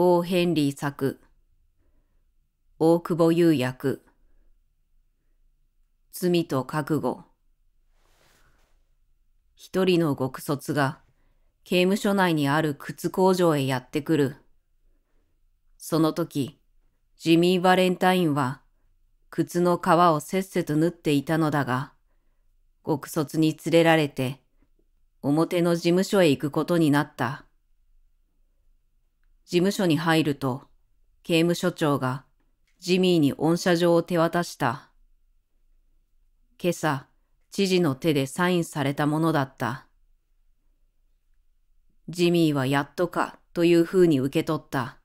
オー・ヘンリー作、大久保優役、罪と覚悟。一人の極卒が刑務所内にある靴工場へやってくる。その時、ジミー・バレンタインは靴の皮をせっせと縫っていたのだが、極卒に連れられて表の事務所へ行くことになった。事務所に入ると、刑務所長がジミーに恩赦状を手渡した。今朝、知事の手でサインされたものだった。ジミーはやっとかというふうに受け取った。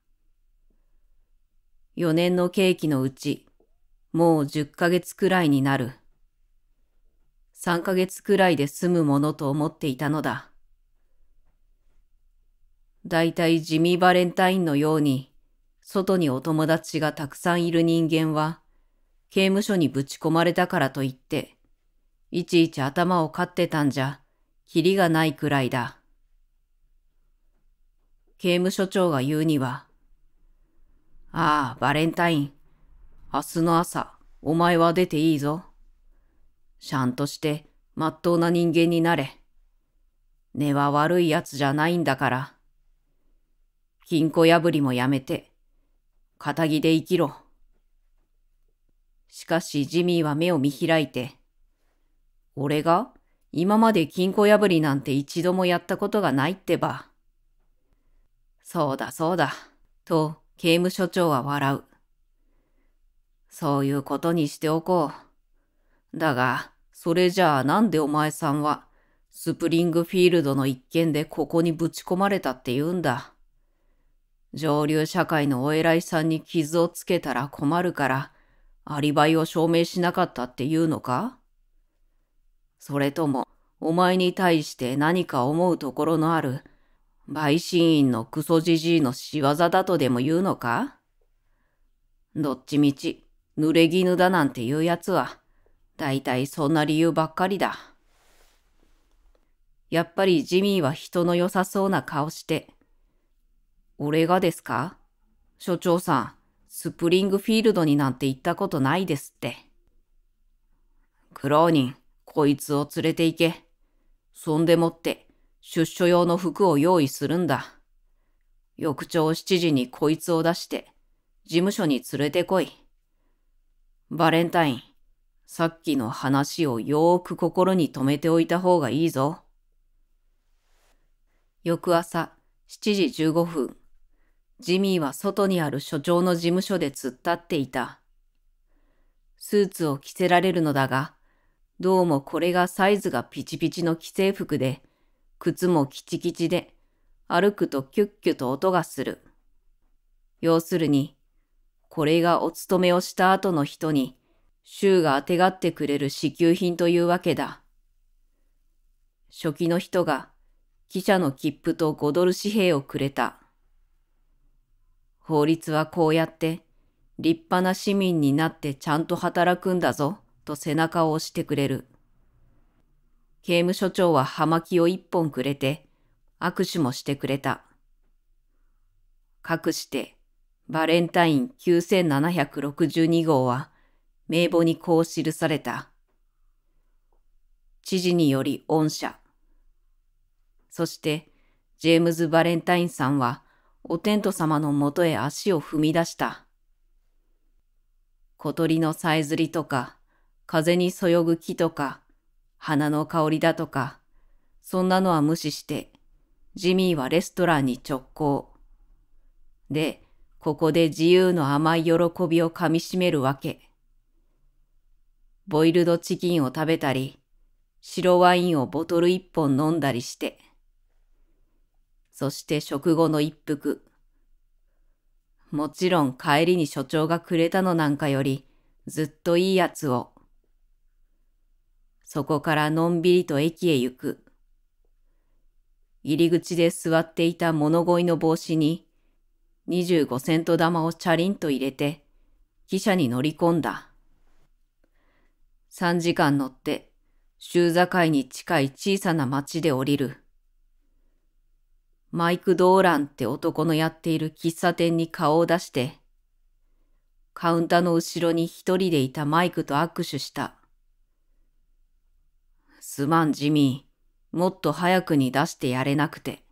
4年の刑期のうち、もう10ヶ月くらいになる。3ヶ月くらいで済むものと思っていたのだ。大体ジミー・バレンタインのように、外にお友達がたくさんいる人間は、刑務所にぶち込まれたからといって、いちいち頭をかってたんじゃ、きりがないくらいだ。刑務所長が言うには、ああ、バレンタイン。明日の朝、お前は出ていいぞ。ちゃんとして、まっとうな人間になれ。根は悪い奴じゃないんだから。金庫破りもやめて、仇で生きろ。しかしジミーは目を見開いて、俺が今まで金庫破りなんて一度もやったことがないってば。そうだそうだ、と刑務所長は笑う。そういうことにしておこう。だが、それじゃあなんでお前さんは、スプリングフィールドの一件でここにぶち込まれたって言うんだ。上流社会のお偉いさんに傷をつけたら困るから、アリバイを証明しなかったっていうのかそれとも、お前に対して何か思うところのある、陪審員のクソじじいの仕業だとでも言うのかどっちみち、濡れ衣だなんていうやつは、だいたいそんな理由ばっかりだ。やっぱりジミーは人の良さそうな顔して、俺がですか所長さん、スプリングフィールドになんて行ったことないですって。クローニン、こいつを連れて行け。そんでもって、出所用の服を用意するんだ。翌朝7時にこいつを出して、事務所に連れてこい。バレンタイン、さっきの話をよーく心に留めておいた方がいいぞ。翌朝7時15分。ジミーは外にある所長の事務所で突っ立っていた。スーツを着せられるのだが、どうもこれがサイズがピチピチの既製服で、靴もキチキチで、歩くとキュッキュと音がする。要するに、これがお勤めをした後の人に、州があてがってくれる支給品というわけだ。初期の人が、記者の切符と5ドル紙幣をくれた。法律はこうやって立派な市民になってちゃんと働くんだぞと背中を押してくれる。刑務所長は葉巻を一本くれて握手もしてくれた。かくしてバレンタイン9762号は名簿にこう記された。知事により恩赦。そしてジェームズ・バレンタインさんはお天道様のもとへ足を踏み出した。小鳥のさえずりとか、風にそよぐ木とか、花の香りだとか、そんなのは無視して、ジミーはレストランに直行。で、ここで自由の甘い喜びをかみしめるわけ。ボイルドチキンを食べたり、白ワインをボトル一本飲んだりして、そして食後の一服。もちろん帰りに所長がくれたのなんかより、ずっといいやつを。そこからのんびりと駅へ行く。入り口で座っていた物乞いの帽子に、25セント玉をチャリンと入れて、汽車に乗り込んだ。3時間乗って、州境に近い小さな町で降りる。マイク・ドーランって男のやっている喫茶店に顔を出して、カウンターの後ろに一人でいたマイクと握手した。すまん、ジミー。もっと早くに出してやれなくて。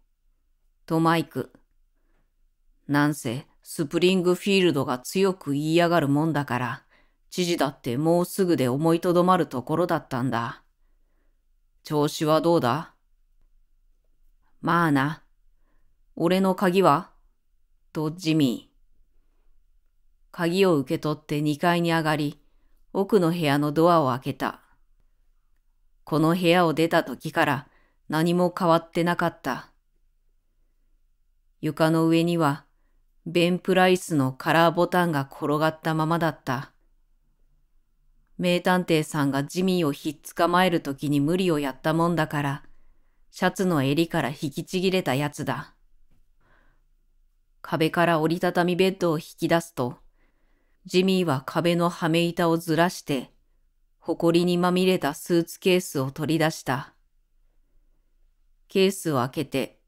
とマイク。なんせ、スプリングフィールドが強く言いやがるもんだから、知事だってもうすぐで思いとどまるところだったんだ。調子はどうだまあな。俺の鍵はとジミー。鍵を受け取って2階に上がり、奥の部屋のドアを開けた。この部屋を出た時から何も変わってなかった。床の上には、ベンプライスのカラーボタンが転がったままだった。名探偵さんがジミーをひっつかまえる時に無理をやったもんだから、シャツの襟から引きちぎれたやつだ。壁から折りたたみベッドを引き出すと、ジミーは壁のはめ板をずらして、埃にまみれたスーツケースを取り出した。ケースを開けて、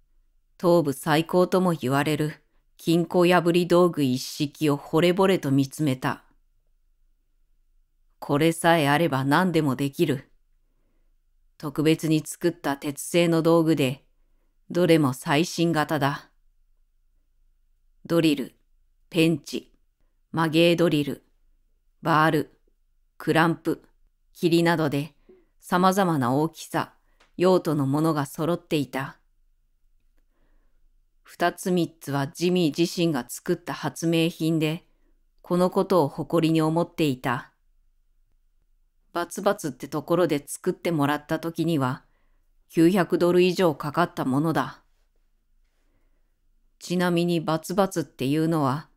頭部最高とも言われる金庫破り道具一式を惚れ惚れと見つめた。これさえあれば何でもできる。特別に作った鉄製の道具で、どれも最新型だ。ドリル、ペンチ、曲げドリル、バール、クランプ、霧などで様々な大きさ、用途のものが揃っていた。二つ三つはジミー自身が作った発明品で、このことを誇りに思っていた。バツバツってところで作ってもらった時には、900ドル以上かかったものだ。ちなみにバツバツっていうのは、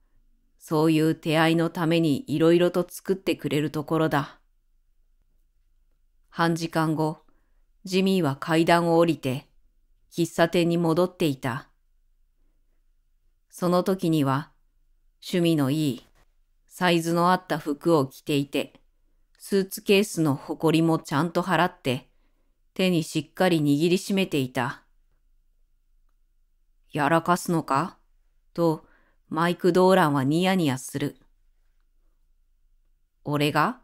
そういう手合いのためにいろいろと作ってくれるところだ。半時間後、ジミーは階段を降りて、喫茶店に戻っていた。その時には、趣味のいい、サイズのあった服を着ていて、スーツケースの埃もちゃんと払って、手にしっかり握りしめていた。やらかすのかと、マイク・ドーランはニヤニヤする。俺が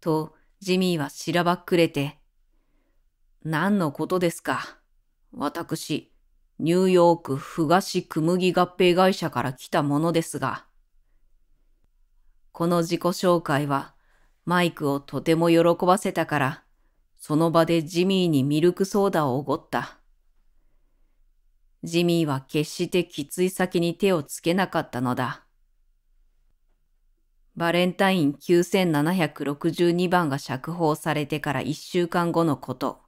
と、ジミーはしらばっくれて、何のことですか私、ニューヨーク東区麦合併会社から来たものですが、この自己紹介はマイクをとても喜ばせたから、その場でジミーにミルクソーダをおごった。ジミーは決してきつい先に手をつけなかったのだ。バレンタイン9762番が釈放されてから1週間後のこと。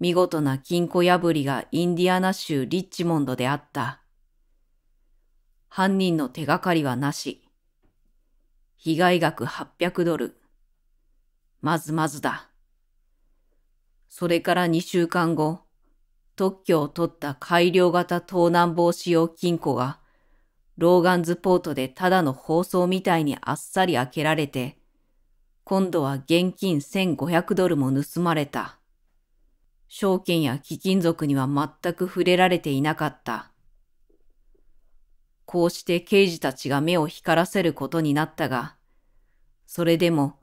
見事な金庫破りがインディアナ州リッチモンドであった。犯人の手がかりはなし。被害額800ドル。まずまずだ。それから2週間後、特許を取った改良型盗難防止用金庫が、ローガンズポートでただの包装みたいにあっさり開けられて、今度は現金1500ドルも盗まれた。証券や貴金属には全く触れられていなかった。こうして刑事たちが目を光らせることになったが、それでも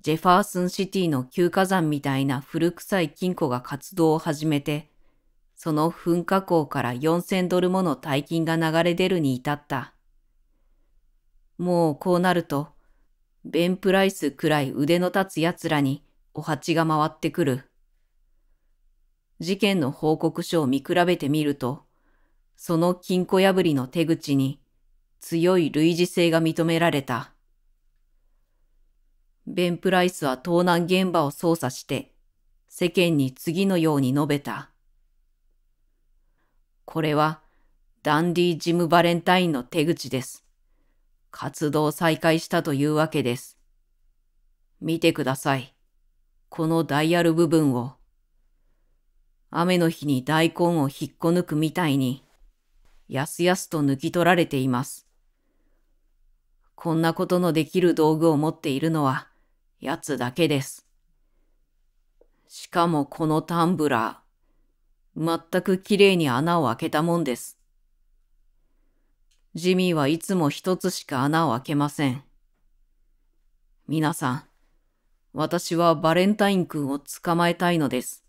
ジェファーソンシティの旧火山みたいな古臭い金庫が活動を始めて、その噴火口から4000ドルもの大金が流れ出るに至った。もうこうなると、ベン・プライスくらい腕の立つ奴らにお鉢が回ってくる。事件の報告書を見比べてみると、その金庫破りの手口に強い類似性が認められた。ベン・プライスは盗難現場を捜査して世間に次のように述べた。これはダンディ・ジム・バレンタインの手口です。活動再開したというわけです。見てください。このダイヤル部分を。雨の日に大根を引っこ抜くみたいに、やすやすと抜き取られています。こんなことのできる道具を持っているのは、奴だけです。しかもこのタンブラー。全くきれいに穴を開けたもんです。ジミーはいつも一つしか穴を開けません。皆さん、私はバレンタイン君を捕まえたいのです。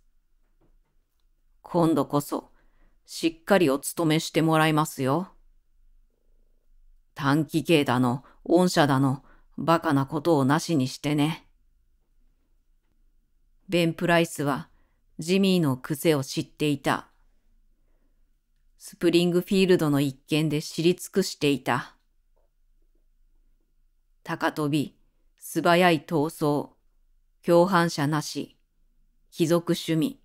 今度こそ、しっかりお勤めしてもらいますよ。短期刑だの、恩赦だの、バカなことをなしにしてね。ベン・プライスはジミーの癖を知っていた。スプリングフィールドの一件で知り尽くしていた。高飛び、素早い逃走、共犯者なし、貴族趣味。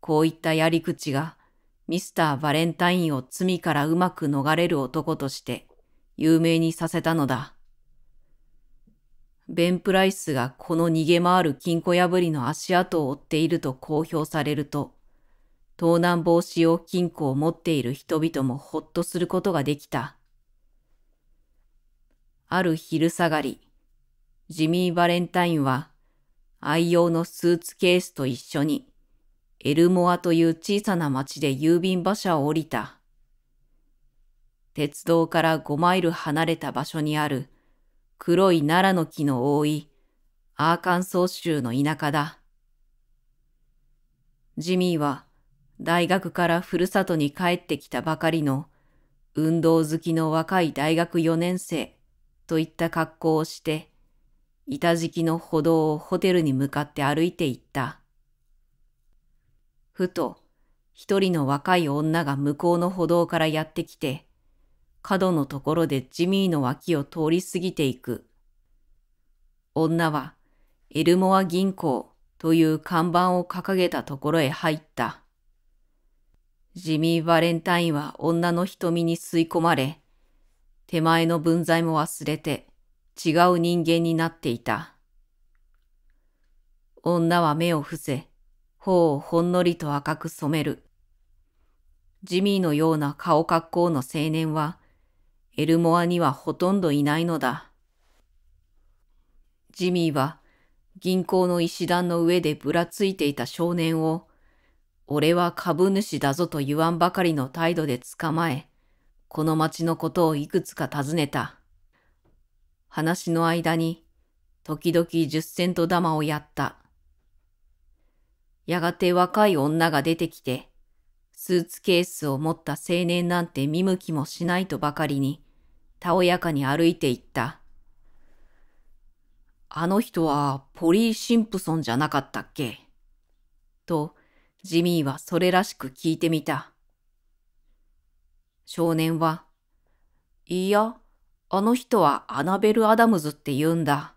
こういったやり口がミスター・バレンタインを罪からうまく逃れる男として有名にさせたのだ。ベン・プライスがこの逃げ回る金庫破りの足跡を追っていると公表されると、盗難防止用金庫を持っている人々もほっとすることができた。ある昼下がり、ジミー・バレンタインは愛用のスーツケースと一緒にエルモアという小さな町で郵便馬車を降りた。鉄道から5マイル離れた場所にある黒い奈良の木の多いアーカンソー州の田舎だ。ジミーは大学からふるさとに帰ってきたばかりの運動好きの若い大学4年生といった格好をして、板敷きの歩道をホテルに向かって歩いていった。ふと、一人の若い女が向こうの歩道からやってきて、角のところでジミーの脇を通り過ぎていく。女はエルモア銀行という看板を掲げたところへ入った。ジミー・バレンタインは女の瞳に吸い込まれ、手前の分際も忘れて違う人間になっていた。女は目を伏せ、頬をほんのりと赤く染める。ジミーのような顔格好の青年はエルモアにはほとんどいないのだ。ジミーは銀行の石段の上でぶらついていた少年を、俺は株主だぞと言わんばかりの態度で捕まえ、この町のことをいくつか尋ねた。話の間に、時々十セント玉をやった。やがて若い女が出てきて、スーツケースを持った青年なんて見向きもしないとばかりに、たおやかに歩いていった。あの人はポリー・シンプソンじゃなかったっけと、ジミーはそれらしく聞いてみた。少年は、いや、あの人はアナベル・アダムズって言うんだ。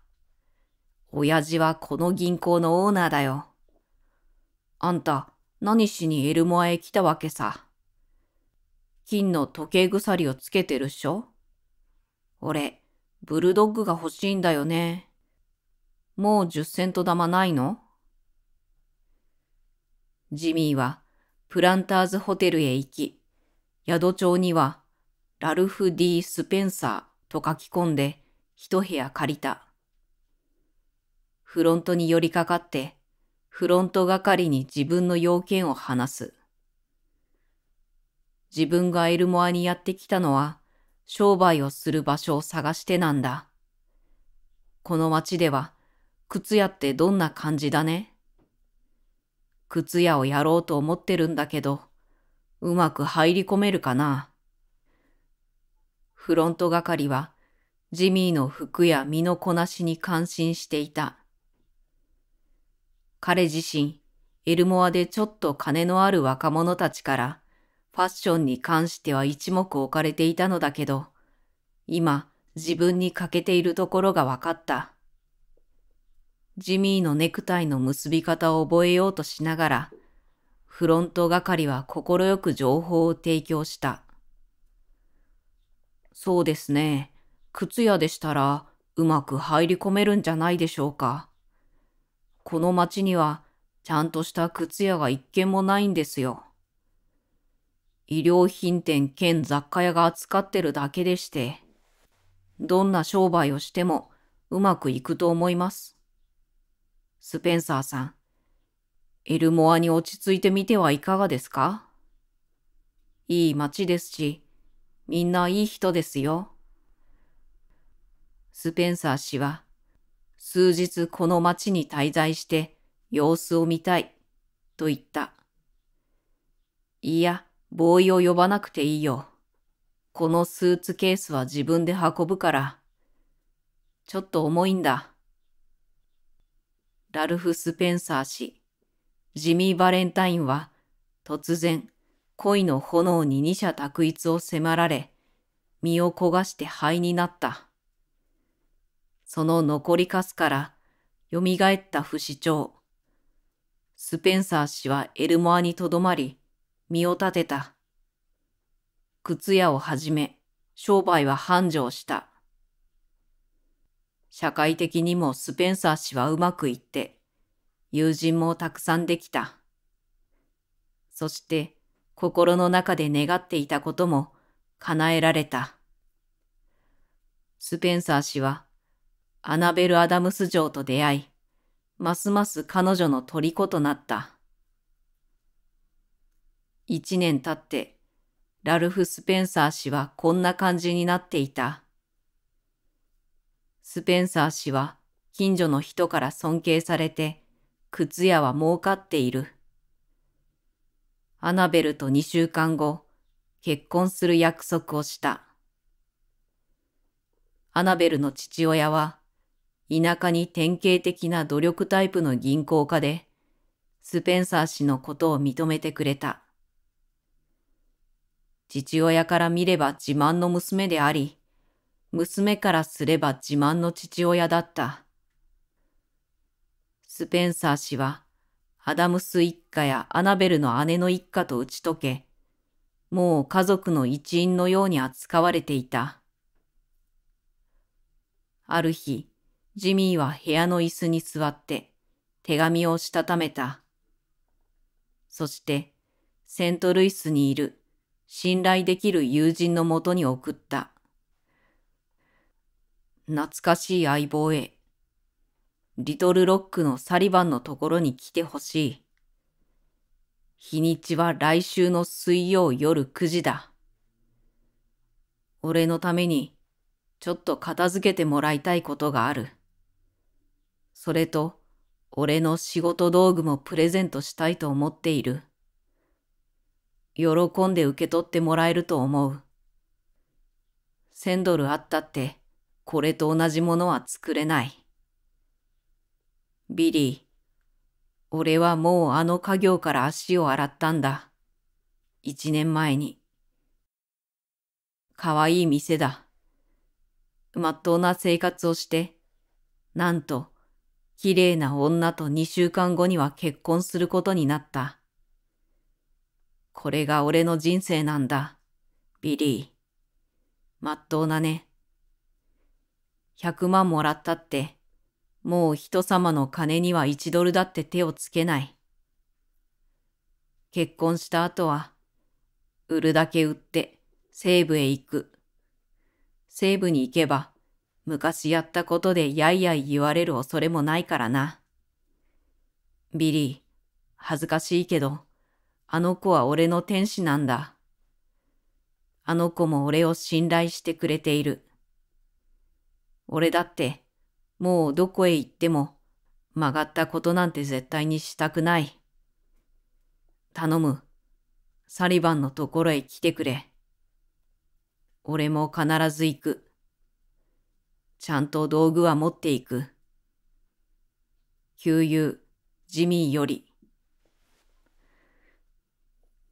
親父はこの銀行のオーナーだよ。あんた、何しにエルモアへ来たわけさ。金の時計鎖をつけてるっしょ俺、ブルドッグが欲しいんだよね。もう10セント玉ないのジミーはプランターズホテルへ行き、宿帳にはラルフ・ D・ スペンサーと書き込んで一部屋借りた。フロントに寄りかかって、フロント係に自分の要件を話す。自分がエルモアにやってきたのは、商売をする場所を探してなんだ。この町では靴屋ってどんな感じだね靴屋をやろうと思ってるんだけど、うまく入り込めるかなフロント係はジミーの服や身のこなしに感心していた。彼自身、エルモアでちょっと金のある若者たちからファッションに関しては一目置かれていたのだけど、今自分に欠けているところが分かった。ジミーのネクタイの結び方を覚えようとしながら、フロント係は快く情報を提供した。そうですね。靴屋でしたらうまく入り込めるんじゃないでしょうか。この町にはちゃんとした靴屋が一軒もないんですよ。医療品店兼雑貨屋が扱ってるだけでして、どんな商売をしてもうまくいくと思います。スペンサーさん、エルモアに落ち着いてみてはいかがですかいい街ですし、みんないい人ですよ。スペンサー氏は、数日この町に滞在して様子を見たい、と言った。いや、ボーイを呼ばなくていいよ。このスーツケースは自分で運ぶから。ちょっと重いんだ。ラルフ・スペンサー氏、ジミー・バレンタインは突然恋の炎に二者択一を迫られ、身を焦がして灰になった。その残りかすから蘇った不死鳥。スペンサー氏はエルモアにとどまり、身を立てた。靴屋をはじめ、商売は繁盛した。社会的にもスペンサー氏はうまくいって、友人もたくさんできた。そして心の中で願っていたことも叶えられた。スペンサー氏はアナベル・アダムス城と出会い、ますます彼女の虜となった。一年経って、ラルフ・スペンサー氏はこんな感じになっていた。スペンサー氏は近所の人から尊敬されて、靴屋は儲かっている。アナベルと2週間後、結婚する約束をした。アナベルの父親は、田舎に典型的な努力タイプの銀行家で、スペンサー氏のことを認めてくれた。父親から見れば自慢の娘であり、娘からすれば自慢の父親だった。スペンサー氏は、アダムス一家やアナベルの姉の一家と打ち解け、もう家族の一員のように扱われていた。ある日、ジミーは部屋の椅子に座って手紙をしたためた。そして、セントルイスにいる信頼できる友人のもとに送った。懐かしい相棒へ。リトルロックのサリバンのところに来てほしい。日にちは来週の水曜夜9時だ。俺のためにちょっと片付けてもらいたいことがある。それと、俺の仕事道具もプレゼントしたいと思っている。喜んで受け取ってもらえると思う。1000ドルあったって、これと同じものは作れない。ビリー、俺はもうあの家業から足を洗ったんだ。一年前に。かわいい店だ。まっとうな生活をして、なんと、綺麗な女と2週間後には結婚することになった。これが俺の人生なんだ。ビリー。まっとうなね。100万もらったって、もう人様の金には1ドルだって手をつけない。結婚した後は、売るだけ売って西部へ行く。西部に行けば、昔やったことでやいやい言われる恐れもないからな。ビリー、恥ずかしいけど、あの子は俺の天使なんだ。あの子も俺を信頼してくれている。俺だって、もうどこへ行っても曲がったことなんて絶対にしたくない。頼む。サリバンのところへ来てくれ。俺も必ず行く。ちゃんと道具は持っていく。給油、ジミーより。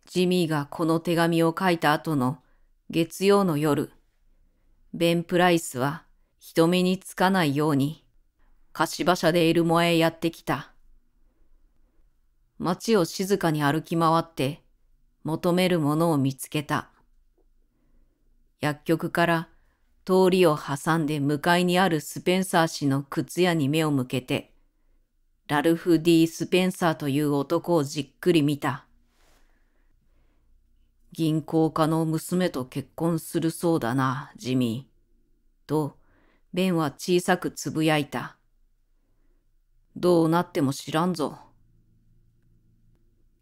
ジミーがこの手紙を書いた後の月曜の夜、ベン・プライスは人目につかないように、柏車でエルモアへやってきた。街を静かに歩き回って、求めるものを見つけた。薬局から通りを挟んで向かいにあるスペンサー氏の靴屋に目を向けて、ラルフ・ディ・スペンサーという男をじっくり見た。銀行家の娘と結婚するそうだな、ジミー。と、ベンは小さくつぶやいた。どうなっても知らんぞ。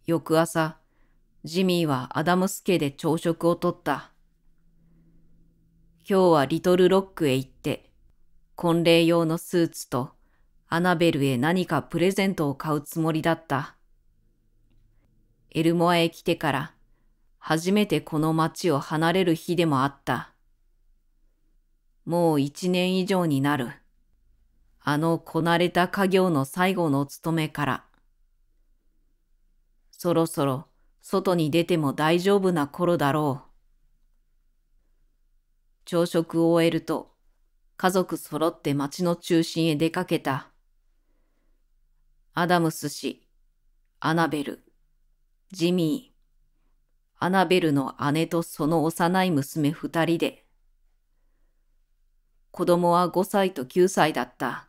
翌朝、ジミーはアダムス家で朝食をとった。今日はリトルロックへ行って、婚礼用のスーツとアナベルへ何かプレゼントを買うつもりだった。エルモアへ来てから初めてこの町を離れる日でもあった。もう一年以上になる。あのこなれた家業の最後の務めから。そろそろ外に出ても大丈夫な頃だろう。朝食を終えると、家族揃って町の中心へ出かけた。アダムス氏、アナベル、ジミー、アナベルの姉とその幼い娘二人で。子供は5歳と9歳だった。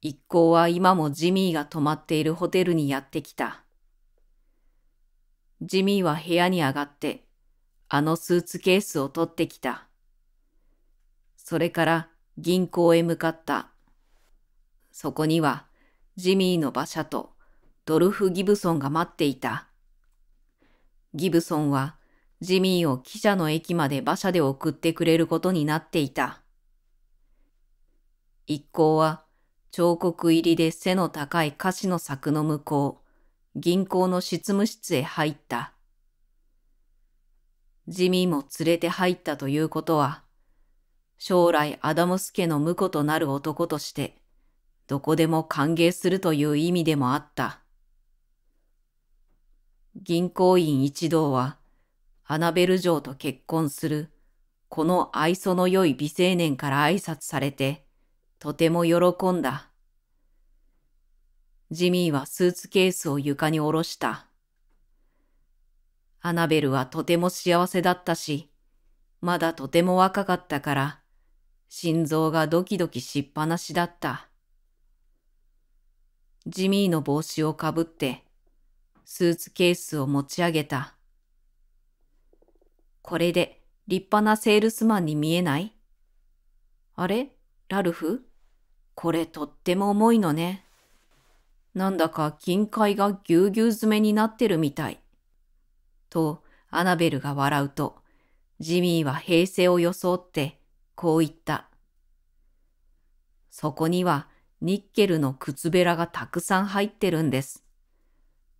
一行は今もジミーが泊まっているホテルにやってきた。ジミーは部屋に上がって、あのスーツケースを取ってきた。それから銀行へ向かった。そこには、ジミーの馬車とドルフ・ギブソンが待っていた。ギブソンはジミーを記者の駅まで馬車で送ってくれることになっていた。一行は彫刻入りで背の高い歌詞の柵の向こう、銀行の執務室へ入った。ジミーも連れて入ったということは、将来アダムス家の婿となる男として、どこでも歓迎するという意味でもあった。銀行員一同は、アナベル城と結婚する、この愛想の良い美青年から挨拶されて、とても喜んだ。ジミーはスーツケースを床に下ろした。アナベルはとても幸せだったし、まだとても若かったから、心臓がドキドキしっぱなしだった。ジミーの帽子をかぶって、スーツケースを持ち上げた。これで立派なセールスマンに見えないあれラルフこれとっても重いのね。なんだか金塊がぎゅうぎゅう詰めになってるみたい。と、アナベルが笑うと、ジミーは平静を装って、こう言った。そこにはニッケルの靴べらがたくさん入ってるんです。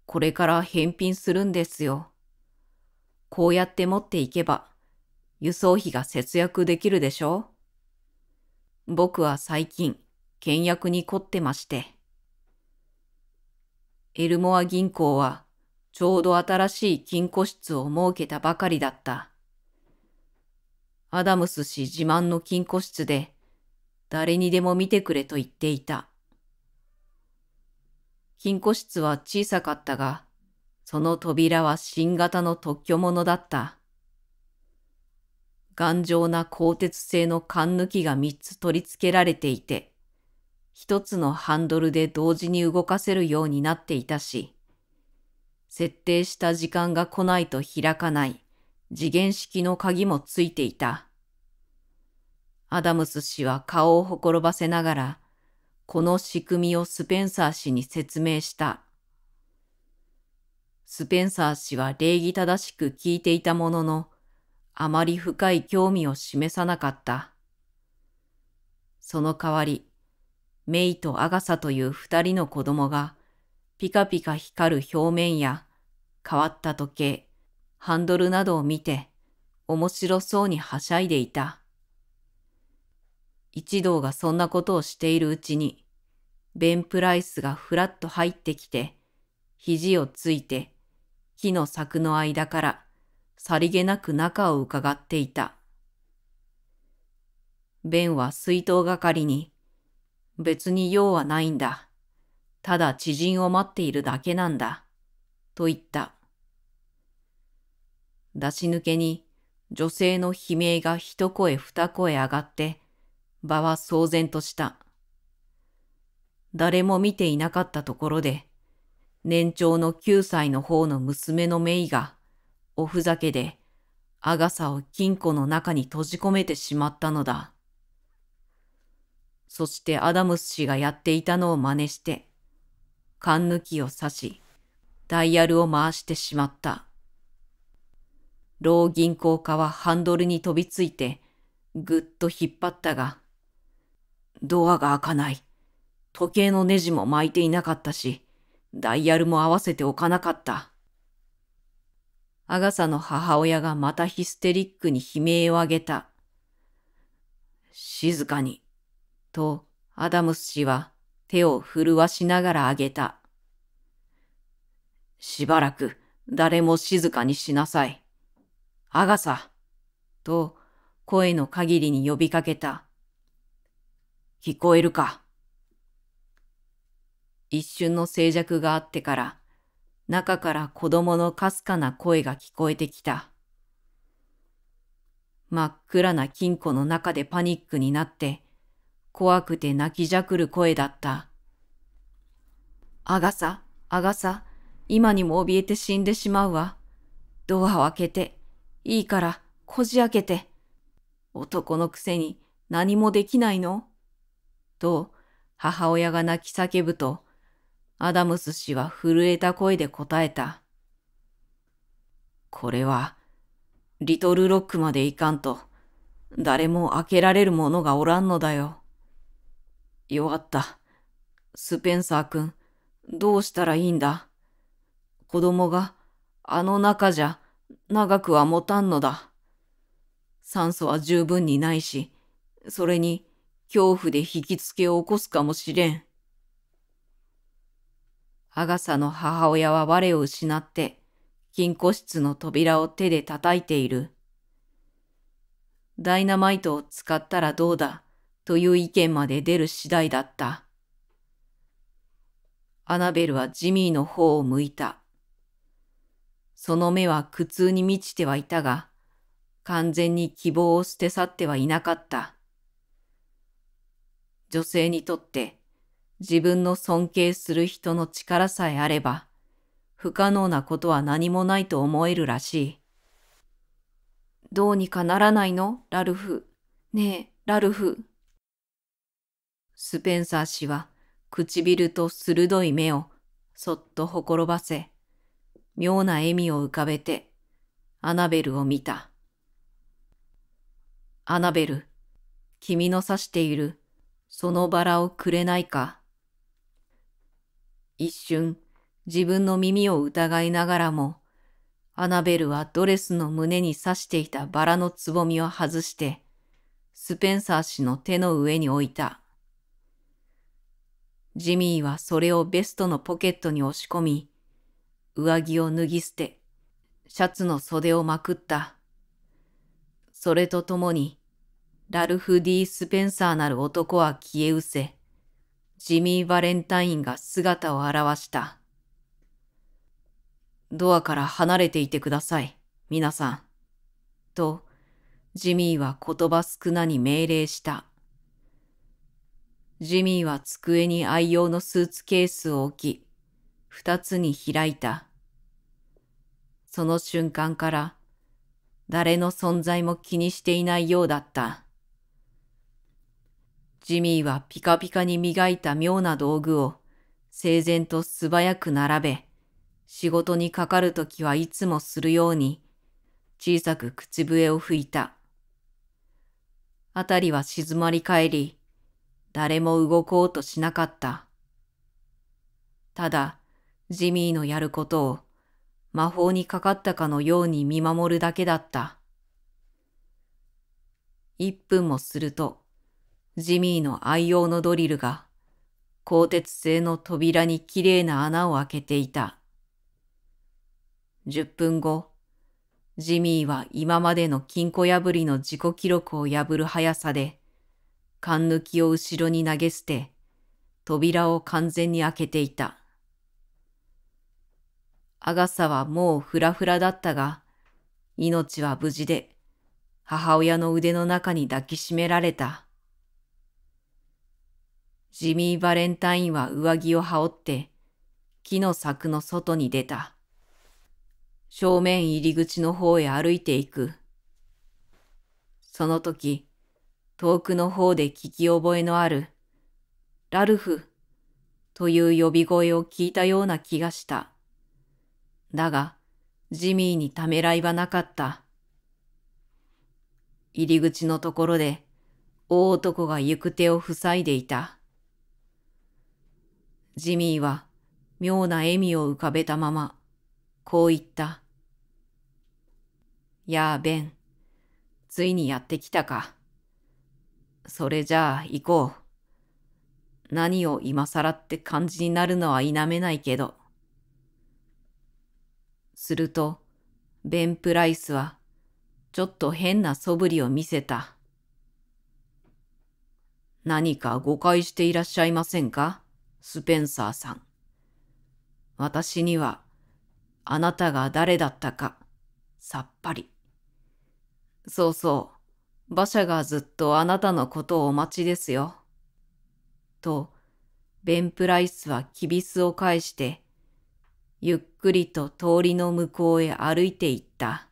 これから返品するんですよ。こうやって持っていけば、輸送費が節約できるでしょう僕は最近、倹約に凝ってまして。エルモア銀行は、ちょうど新しい金庫室を設けたばかりだった。アダムス氏自慢の金庫室で、誰にでも見てくれと言っていた。金庫室は小さかったが、その扉は新型の特許ものだった。頑丈な鋼鉄製の缶抜きが3つ取り付けられていて、1つのハンドルで同時に動かせるようになっていたし、設定した時間が来ないと開かない次元式の鍵もついていた。アダムス氏は顔をほころばせながらこの仕組みをスペンサー氏に説明した。スペンサー氏は礼儀正しく聞いていたものの、あまり深い興味を示さなかった。その代わり、メイとアガサという二人の子供が、ピカピカ光る表面や、変わった時計、ハンドルなどを見て、面白そうにはしゃいでいた。一同がそんなことをしているうちに、ベン・プライスがふらっと入ってきて、肘をついて、木の柵の間から、さりげなく中を伺っていた。ベンは水筒係に、別に用はないんだ。ただ知人を待っているだけなんだ。と言った。出し抜けに女性の悲鳴が一声二声上がって、場は騒然とした。誰も見ていなかったところで、年長の9歳の方の娘のメイが、おふざけで、アガサを金庫の中に閉じ込めてしまったのだ。そしてアダムス氏がやっていたのを真似して、缶抜きを刺し、ダイヤルを回してしまった。老銀行家はハンドルに飛びついて、ぐっと引っ張ったが、ドアが開かない。時計のネジも巻いていなかったし、ダイヤルも合わせておかなかった。アガサの母親がまたヒステリックに悲鳴を上げた。静かに、とアダムス氏は手を震わしながら上げた。しばらく誰も静かにしなさい。アガサ、と声の限りに呼びかけた。聞こえるか一瞬の静寂があってから、中から子供のかすかな声が聞こえてきた。真っ暗な金庫の中でパニックになって、怖くて泣きじゃくる声だった。あがさ、あがさ、今にも怯えて死んでしまうわ。ドアを開けて、いいから、こじ開けて。男のくせに何もできないのと母親が泣き叫ぶと、アダムス氏は震えた声で答えた。これは、リトルロックまで行かんと、誰も開けられる者がおらんのだよ。よかった。スペンサー君、どうしたらいいんだ子供が、あの中じゃ、長くは持たんのだ。酸素は十分にないし、それに、恐怖で引きつけを起こすかもしれん。アガサの母親は我を失って、金庫室の扉を手で叩いている。ダイナマイトを使ったらどうだという意見まで出る次第だった。アナベルはジミーの方を向いた。その目は苦痛に満ちてはいたが、完全に希望を捨て去ってはいなかった。女性にとって自分の尊敬する人の力さえあれば不可能なことは何もないと思えるらしい。どうにかならないのラルフ。ねえ、ラルフ。スペンサー氏は唇と鋭い目をそっとほころばせ、妙な笑みを浮かべてアナベルを見た。アナベル、君の指しているそのバラをくれないか。一瞬、自分の耳を疑いながらも、アナベルはドレスの胸に刺していたバラのつぼみを外して、スペンサー氏の手の上に置いた。ジミーはそれをベストのポケットに押し込み、上着を脱ぎ捨て、シャツの袖をまくった。それとともに、ラルフ・ディ・スペンサーなる男は消え失せ、ジミー・バレンタインが姿を現した。ドアから離れていてください、皆さん。と、ジミーは言葉少なに命令した。ジミーは机に愛用のスーツケースを置き、二つに開いた。その瞬間から、誰の存在も気にしていないようだった。ジミーはピカピカに磨いた妙な道具を整然と素早く並べ、仕事にかかるときはいつもするように小さく口笛を吹いた。あたりは静まり返り、誰も動こうとしなかった。ただ、ジミーのやることを魔法にかかったかのように見守るだけだった。一分もすると、ジミーの愛用のドリルが、鋼鉄製の扉にきれいな穴を開けていた。10分後、ジミーは今までの金庫破りの自己記録を破る速さで、缶抜きを後ろに投げ捨て、扉を完全に開けていた。アガサはもうフラフラだったが、命は無事で、母親の腕の中に抱きしめられた。ジミー・バレンタインは上着を羽織って、木の柵の外に出た。正面入り口の方へ歩いていく。その時、遠くの方で聞き覚えのある、ラルフという呼び声を聞いたような気がした。だが、ジミーにためらいはなかった。入り口のところで、大男が行く手を塞いでいた。ジミーは妙な笑みを浮かべたまま、こう言った。やあ、ベン。ついにやってきたか。それじゃあ、行こう。何を今更って感じになるのは否めないけど。すると、ベン・プライスは、ちょっと変な素振りを見せた。何か誤解していらっしゃいませんかスペンサーさん。私には、あなたが誰だったか、さっぱり。そうそう、馬車がずっとあなたのことをお待ちですよ。と、ベンプライスはキビスを返して、ゆっくりと通りの向こうへ歩いていった。